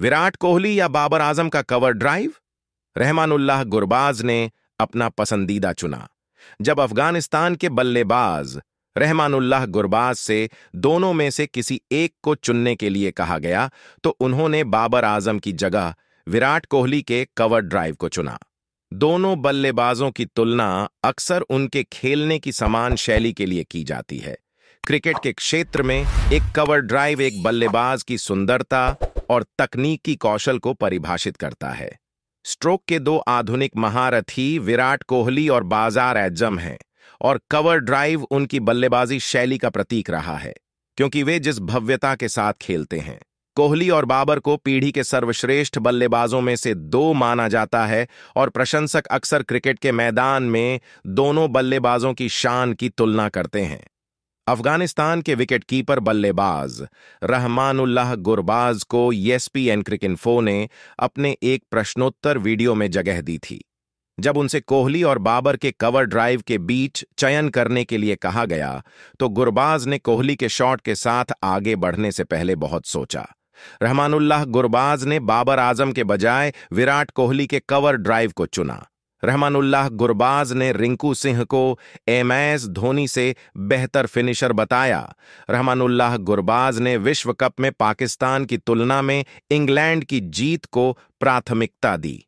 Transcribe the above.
विराट कोहली या बाबर आजम का cover drive Rahmanullah Gurbaz ने अपना पसंदीदा चुना जब अफगानिस्तान के बल्लेबाज रहमानुल्लाह गुरबाज से दोनों में से किसी एक को चुनने के लिए कहा गया तो उन्होंने बाबर आजम की जगह विराट कोहली के कवर ड्राइव को चुना दोनों बल्लेबाजों की तुलना अक्सर उनके खेलने की समान शैली के लिए की जाती है क्रिकेट के क्षेत्र में एक कवर ड्राइव एक बल्लेबाज की सुंदरता और तकनीकी कौशल को परिभाषित करता है स्ट्रोक के दो आधुनिक महारथी विराट कोहली और बाजार एजम हैं और कवर ड्राइव उनकी बल्लेबाजी शैली का प्रतीक रहा है क्योंकि वे जिस भव्यता के साथ खेलते हैं कोहली और बाबर को पीढ़ी के सर्वश्रेष्ठ बल्लेबाजों में से दो माना जाता है और प्रशंसक अक्सर क्रिकेट के मैदान में दोनों बल्लेबाजों की शान की तुलना करते हैं अफगानिस्तान के विकेटकीपर बल्लेबाज रहमानुल्लाह गुरबाज को एन क्रिकिनफो ने अपने एक प्रश्नोत्तर वीडियो में जगह दी थी जब उनसे कोहली और बाबर के कवर ड्राइव के बीच चयन करने के लिए कहा गया तो गुरबाज ने कोहली के शॉट के साथ आगे बढ़ने से पहले बहुत सोचा रहमानुल्लाह गुरबाज ने बाबर आजम के बजाय विराट कोहली के कवर ड्राइव को चुना रहमानुल्लाह गुरबाज ने रिंकू सिंह को एम एस धोनी से बेहतर फिनिशर बताया रहमानुल्लाह गुरबाज ने विश्व कप में पाकिस्तान की तुलना में इंग्लैंड की जीत को प्राथमिकता दी